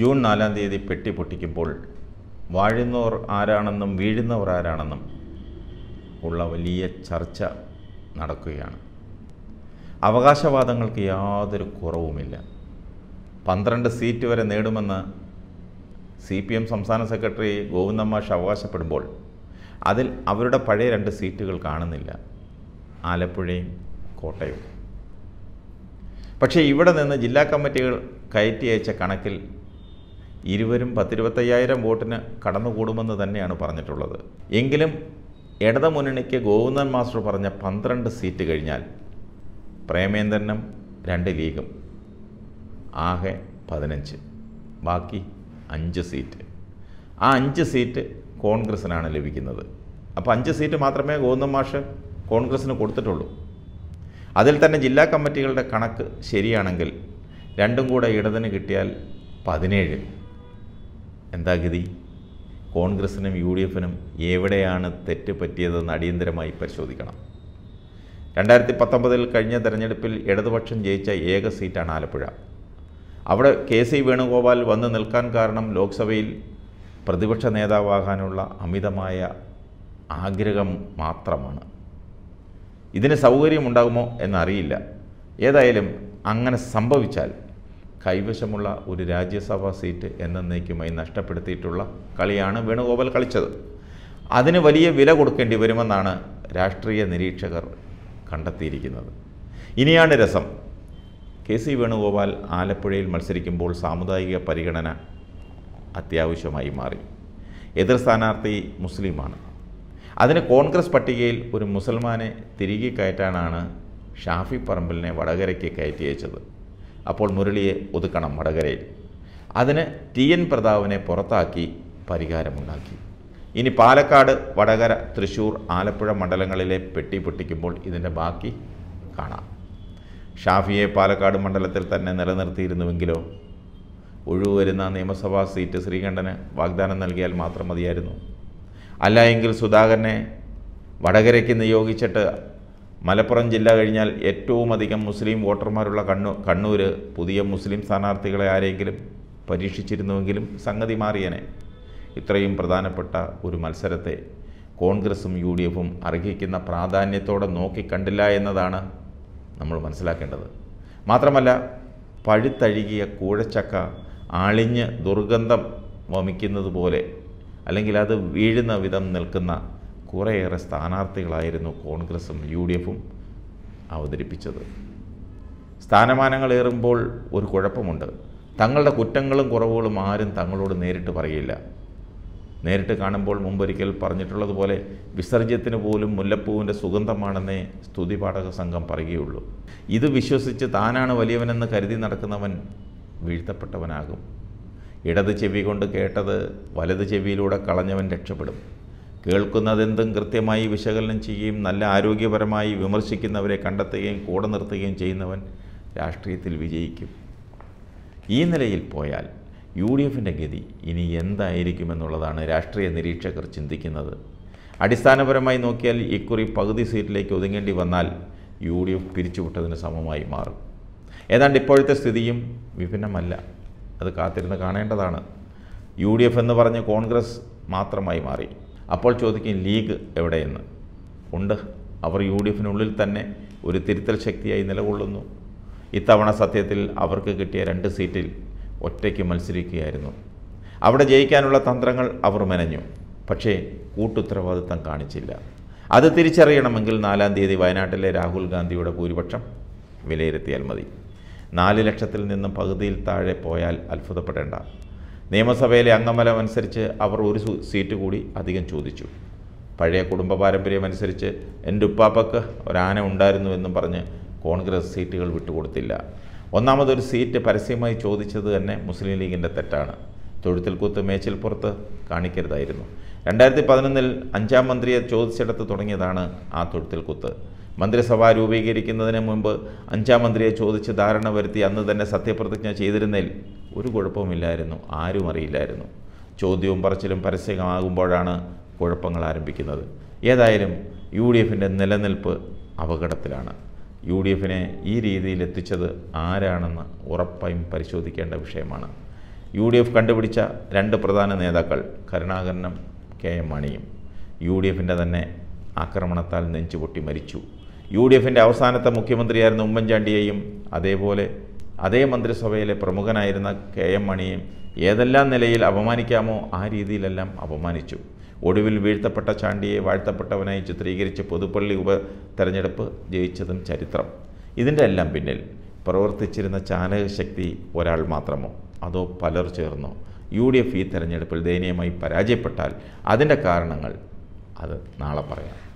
June നാലാം തീയതി പെട്ടി പൊട്ടിക്കുമ്പോൾ വാഴുന്നവർ ആരാണെന്നും വീഴുന്നവർ ആരാണെന്നും ഉള്ള വലിയ ചർച്ച നടക്കുകയാണ് അവകാശവാദങ്ങൾക്ക് യാതൊരു കുറവുമില്ല പന്ത്രണ്ട് സീറ്റ് വരെ നേടുമെന്ന് സി പി എം സംസ്ഥാന സെക്രട്ടറി ഗോവിന്ദമാഷ് അവകാശപ്പെടുമ്പോൾ അതിൽ അവരുടെ പഴയ രണ്ട് സീറ്റുകൾ കാണുന്നില്ല ആലപ്പുഴയും കോട്ടയവും പക്ഷേ ഇവിടെ നിന്ന് ജില്ലാ കമ്മിറ്റികൾ കയറ്റി അയച്ച കണക്കിൽ ഇരുവരും പത്തിരുപത്തയ്യായിരം വോട്ടിന് കടന്നുകൂടുമെന്ന് തന്നെയാണ് പറഞ്ഞിട്ടുള്ളത് എങ്കിലും ഇടത മുന്നണിക്ക് ഗോവിന്ദൻ മാസ്റ്റർ പറഞ്ഞ പന്ത്രണ്ട് സീറ്റ് കഴിഞ്ഞാൽ പ്രേമേന്ദ്രനും രണ്ട് ലീഗും ആകെ പതിനഞ്ച് ബാക്കി അഞ്ച് സീറ്റ് ആ അഞ്ച് സീറ്റ് കോൺഗ്രസ്സിനാണ് ലഭിക്കുന്നത് അപ്പോൾ അഞ്ച് സീറ്റ് മാത്രമേ ഗോവിന്ദൻ മാഷ് കോൺഗ്രസ്സിന് കൊടുത്തിട്ടുള്ളൂ അതിൽ തന്നെ ജില്ലാ കമ്മിറ്റികളുടെ കണക്ക് ശരിയാണെങ്കിൽ രണ്ടും കൂടെ ഇടതിന് കിട്ടിയാൽ പതിനേഴ് എന്താ ഗതി കോൺഗ്രസിനും യു ഡി എഫിനും എവിടെയാണ് തെറ്റ് പറ്റിയതെന്ന് അടിയന്തരമായി പരിശോധിക്കണം രണ്ടായിരത്തി പത്തൊമ്പതിൽ കഴിഞ്ഞ തെരഞ്ഞെടുപ്പിൽ ഇടതുപക്ഷം ജയിച്ച ഏക സീറ്റാണ് ആലപ്പുഴ അവിടെ കെ സി വേണുഗോപാൽ വന്ന് നിൽക്കാൻ കാരണം ലോക്സഭയിൽ പ്രതിപക്ഷ നേതാവാകാനുള്ള അമിതമായ ആഗ്രഹം മാത്രമാണ് ഇതിന് സൗകര്യമുണ്ടാകുമോ എന്നറിയില്ല ഏതായാലും അങ്ങനെ സംഭവിച്ചാൽ കൈവശമുള്ള ഒരു രാജ്യസഭാ സീറ്റ് എന്നേക്കുമായി നഷ്ടപ്പെടുത്തിയിട്ടുള്ള കളിയാണ് വേണുഗോപാൽ കളിച്ചത് അതിന് വലിയ വില കൊടുക്കേണ്ടി വരുമെന്നാണ് രാഷ്ട്രീയ നിരീക്ഷകർ കണ്ടെത്തിയിരിക്കുന്നത് ഇനിയാണ് രസം കെ സി വേണുഗോപാൽ ആലപ്പുഴയിൽ മത്സരിക്കുമ്പോൾ സാമുദായിക പരിഗണന അത്യാവശ്യമായി മാറി എതിർ സ്ഥാനാർത്ഥി മുസ്ലിമാണ് അതിന് കോൺഗ്രസ് പട്ടികയിൽ ഒരു മുസൽമാനെ തിരികെ കയറ്റാനാണ് ഷാഫി പറമ്പലിനെ വടകരയ്ക്ക് കയറ്റി അയച്ചത് അപ്പോൾ മുരളിയെ ഒതുക്കണം വടകരയിൽ അതിന് ടി എൻ പ്രതാപിനെ പുറത്താക്കി പരിഹാരമുണ്ടാക്കി ഇനി പാലക്കാട് വടകര തൃശൂർ ആലപ്പുഴ മണ്ഡലങ്ങളിലെ പെട്ടി പൊട്ടിക്കുമ്പോൾ ഇതിൻ്റെ ബാക്കി കാണാം ഷാഫിയെ പാലക്കാട് മണ്ഡലത്തിൽ തന്നെ നിലനിർത്തിയിരുന്നുവെങ്കിലോ ഒഴിവുവരുന്ന നിയമസഭാ സീറ്റ് ശ്രീകണ്ഠന് വാഗ്ദാനം നൽകിയാൽ മാത്രം മതിയായിരുന്നു അല്ല എങ്കിൽ സുധാകരനെ വടകരയ്ക്ക് നിയോഗിച്ചിട്ട് മലപ്പുറം ജില്ല കഴിഞ്ഞാൽ ഏറ്റവും അധികം മുസ്ലിം വോട്ടർമാരുള്ള കണ്ണൂ കണ്ണൂർ പുതിയ മുസ്ലിം സ്ഥാനാർത്ഥികളെ ആരെങ്കിലും പരീക്ഷിച്ചിരുന്നുവെങ്കിലും സംഗതി മാറിയനെ ഇത്രയും പ്രധാനപ്പെട്ട ഒരു മത്സരത്തെ കോൺഗ്രസും യു ഡി എഫും അർഹിക്കുന്ന പ്രാധാന്യത്തോടെ നോക്കിക്കണ്ടില്ല എന്നതാണ് നമ്മൾ മനസ്സിലാക്കേണ്ടത് മാത്രമല്ല പഴുത്തഴുകിയ കൂഴച്ചക്ക ആളിഞ്ഞ് ദുർഗന്ധം വമിക്കുന്നത് പോലെ അല്ലെങ്കിൽ അത് വീഴുന്ന വിധം നിൽക്കുന്ന കുറേയേറെ സ്ഥാനാർത്ഥികളായിരുന്നു കോൺഗ്രസും യു ഡി എഫും അവതരിപ്പിച്ചത് സ്ഥാനമാനങ്ങളേറുമ്പോൾ ഒരു കുഴപ്പമുണ്ട് തങ്ങളുടെ കുറ്റങ്ങളും കുറവുകളും ആരും തങ്ങളോട് നേരിട്ട് പറയില്ല നേരിട്ട് കാണുമ്പോൾ മുമ്പൊരിക്കൽ പറഞ്ഞിട്ടുള്ളതുപോലെ വിസർജ്യത്തിന് പോലും മുല്ലപ്പൂവിൻ്റെ സുഗന്ധമാണെന്നേ പാഠക സംഘം പറയുകയുള്ളൂ ഇത് വിശ്വസിച്ച് താനാണ് വലിയവനെന്ന് കരുതി നടക്കുന്നവൻ വീഴ്ത്തപ്പെട്ടവനാകും ഇടത് ചെവി കൊണ്ട് കേട്ടത് വലത് ചെവിയിലൂടെ കളഞ്ഞവൻ രക്ഷപ്പെടും കേൾക്കുന്നതെന്തും കൃത്യമായി വിശകലനം ചെയ്യുകയും നല്ല ആരോഗ്യപരമായി വിമർശിക്കുന്നവരെ കണ്ടെത്തുകയും കൂടെ നിർത്തുകയും ചെയ്യുന്നവൻ രാഷ്ട്രീയത്തിൽ വിജയിക്കും ഈ നിലയിൽ പോയാൽ യു ഡി എഫിൻ്റെ ഗതി ഇനി എന്തായിരിക്കുമെന്നുള്ളതാണ് രാഷ്ട്രീയ നിരീക്ഷകർ ചിന്തിക്കുന്നത് അടിസ്ഥാനപരമായി നോക്കിയാൽ ഇക്കുറി പകുതി സീറ്റിലേക്ക് ഒതുങ്ങേണ്ടി വന്നാൽ യു ഡി എഫ് പിരിച്ചുവിട്ടതിന് സമമായി മാറും ഏതാണ്ട് ഇപ്പോഴത്തെ സ്ഥിതിയും വിഭിന്നമല്ല അത് കാത്തിരുന്ന് കാണേണ്ടതാണ് യു ഡി എഫ് എന്ന് പറഞ്ഞ് കോൺഗ്രസ് മാത്രമായി മാറി അപ്പോൾ ചോദിക്കും ലീഗ് എവിടെയെന്ന് ഉണ്ട് അവർ യു ഡി എഫിനുള്ളിൽ തന്നെ ഒരു തിരുത്തൽ ശക്തിയായി നിലകൊള്ളുന്നു ഇത്തവണ സത്യത്തിൽ അവർക്ക് കിട്ടിയ രണ്ട് സീറ്റിൽ ഒറ്റയ്ക്ക് മത്സരിക്കുകയായിരുന്നു അവിടെ ജയിക്കാനുള്ള തന്ത്രങ്ങൾ അവർ മെനഞ്ഞു പക്ഷേ കൂട്ടുത്തരവാദിത്തം കാണിച്ചില്ല അത് തിരിച്ചറിയണമെങ്കിൽ നാലാം തീയതി വയനാട്ടിലെ രാഹുൽ ഗാന്ധിയുടെ ഭൂരിപക്ഷം വിലയിരുത്തിയാൽ മതി നാല് ലക്ഷത്തിൽ നിന്നും പകുതിയിൽ താഴെ പോയാൽ അത്ഭുതപ്പെടേണ്ട നിയമസഭയിലെ അംഗബലം അനുസരിച്ച് അവർ ഒരു സീറ്റ് കൂടി അധികം ചോദിച്ചു പഴയ കുടുംബ പാരമ്പര്യം അനുസരിച്ച് എൻ്റെ ഉപ്പാപ്പക്ക് ഒരാന ഉണ്ടായിരുന്നു എന്നും പറഞ്ഞ് കോൺഗ്രസ് സീറ്റുകൾ വിട്ടുകൊടുത്തില്ല ഒന്നാമതൊരു സീറ്റ് പരസ്യമായി ചോദിച്ചത് തന്നെ മുസ്ലിം ലീഗിൻ്റെ തെറ്റാണ് മേച്ചിൽ പുറത്ത് കാണിക്കരുതായിരുന്നു രണ്ടായിരത്തി പതിനൊന്നിൽ അഞ്ചാം മന്ത്രിയെ ചോദിച്ചെടുത്ത് തുടങ്ങിയതാണ് ആ കുത്ത് മന്ത്രിസഭ രൂപീകരിക്കുന്നതിന് മുമ്പ് അഞ്ചാം മന്ത്രിയെ ചോദിച്ച് ധാരണ വരുത്തി അന്ന് തന്നെ സത്യപ്രതിജ്ഞ ചെയ്തിരുന്നതിൽ ഒരു കുഴപ്പമില്ലായിരുന്നു ആരും അറിയില്ലായിരുന്നു ചോദ്യവും പറച്ചിലും പരസ്യമാകുമ്പോഴാണ് കുഴപ്പങ്ങൾ ആരംഭിക്കുന്നത് ഏതായാലും യു ഡി എഫിൻ്റെ നിലനിൽപ്പ് അപകടത്തിലാണ് യു ഡി എഫിനെ ഈ രീതിയിൽ എത്തിച്ചത് ആരാണെന്ന് ഉറപ്പായും പരിശോധിക്കേണ്ട വിഷയമാണ് യു ഡി എഫ് കണ്ടുപിടിച്ച രണ്ട് പ്രധാന നേതാക്കൾ കരുണാകരനും കെ എം മണിയും യു ഡി എഫിൻ്റെ തന്നെ ആക്രമണത്താൽ നെഞ്ചുപൊട്ടി മരിച്ചു യു ഡി എഫിൻ്റെ അവസാനത്തെ മുഖ്യമന്ത്രിയായിരുന്ന ഉമ്മൻചാണ്ടിയെയും അതേപോലെ അതേ മന്ത്രിസഭയിലെ പ്രമുഖനായിരുന്ന കെ എം മണിയെ ഏതെല്ലാം നിലയിൽ അപമാനിക്കാമോ ആ രീതിയിലെല്ലാം അപമാനിച്ചു ഒടുവിൽ വീഴ്ത്തപ്പെട്ട ചാണ്ടിയെ വാഴ്ത്തപ്പെട്ടവനായി ചിത്രീകരിച്ച് പുതുപ്പള്ളി ഉപ തെരഞ്ഞെടുപ്പ് ജയിച്ചതും ചരിത്രം ഇതിൻ്റെ എല്ലാം പിന്നിൽ പ്രവർത്തിച്ചിരുന്ന ശക്തി ഒരാൾ മാത്രമോ അതോ പലർ ചേർന്നോ യു ഡി എഫ് ഈ തെരഞ്ഞെടുപ്പിൽ ദയനീയമായി പരാജയപ്പെട്ടാൽ അതിൻ്റെ കാരണങ്ങൾ അത് നാളെ പറയാം